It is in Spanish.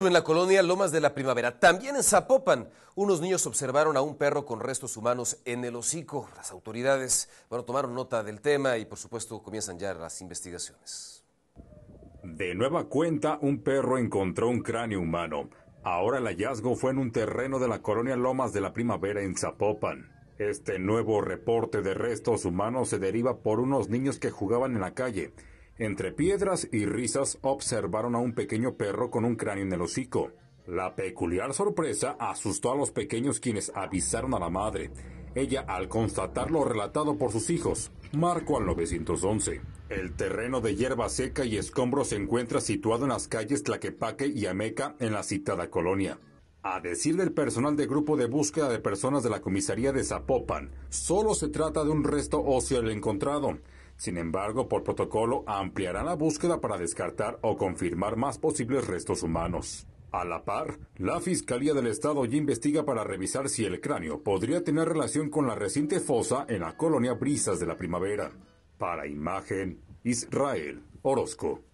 En la colonia Lomas de la Primavera, también en Zapopan, unos niños observaron a un perro con restos humanos en el hocico. Las autoridades, bueno, tomaron nota del tema y por supuesto comienzan ya las investigaciones. De nueva cuenta, un perro encontró un cráneo humano. Ahora el hallazgo fue en un terreno de la colonia Lomas de la Primavera en Zapopan. Este nuevo reporte de restos humanos se deriva por unos niños que jugaban en la calle entre piedras y risas observaron a un pequeño perro con un cráneo en el hocico. La peculiar sorpresa asustó a los pequeños quienes avisaron a la madre. Ella, al constatar lo relatado por sus hijos, marcó al 911. El terreno de hierba seca y escombros se encuentra situado en las calles Tlaquepaque y Ameca en la citada colonia. A decir del personal de grupo de búsqueda de personas de la comisaría de Zapopan, solo se trata de un resto óseo el encontrado. Sin embargo, por protocolo ampliarán la búsqueda para descartar o confirmar más posibles restos humanos. A la par, la Fiscalía del Estado ya investiga para revisar si el cráneo podría tener relación con la reciente fosa en la colonia Brisas de la Primavera. Para Imagen, Israel Orozco.